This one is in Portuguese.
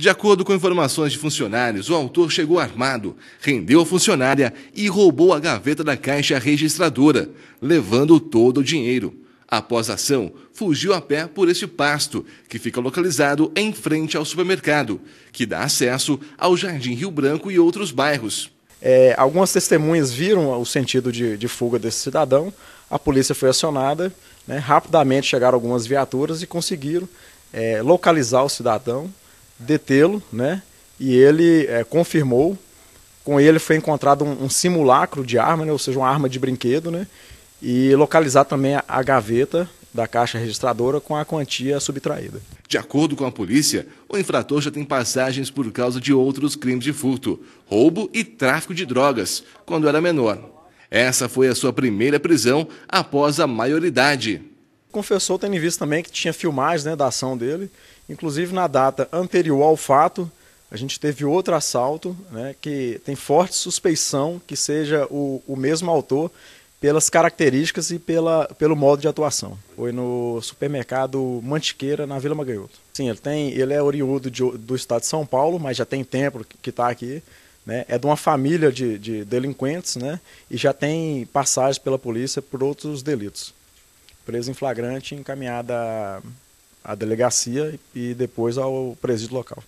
De acordo com informações de funcionários, o autor chegou armado, rendeu a funcionária e roubou a gaveta da caixa registradora, levando todo o dinheiro. Após a ação, fugiu a pé por este pasto, que fica localizado em frente ao supermercado, que dá acesso ao Jardim Rio Branco e outros bairros. É, algumas testemunhas viram o sentido de, de, fuga desse cidadão, a polícia foi acionada, né, rapidamente chegaram algumas viaturas e conseguiram é, localizar o cidadão detê-lo, né? E ele é, confirmou. Com ele foi encontrado um, um simulacro de arma, né? ou seja, uma arma de brinquedo, né? E localizar também a, a gaveta da caixa registradora com a quantia subtraída. De acordo com a polícia, o infrator já tem passagens por causa de outros crimes de furto, roubo e tráfico de drogas, quando era menor. Essa foi a sua primeira prisão após a maioridade confessou tendo visto também que tinha filmagens né, da ação dele. Inclusive, na data anterior ao fato, a gente teve outro assalto né, que tem forte suspeição que seja o, o mesmo autor pelas características e pela, pelo modo de atuação. Foi no supermercado Mantiqueira, na Vila Magaioto. Sim, ele, tem, ele é oriundo de, do estado de São Paulo, mas já tem tempo que está aqui. Né? É de uma família de, de delinquentes né? e já tem passagens pela polícia por outros delitos presa em flagrante, encaminhada à, delegacia e depois ao presídio local.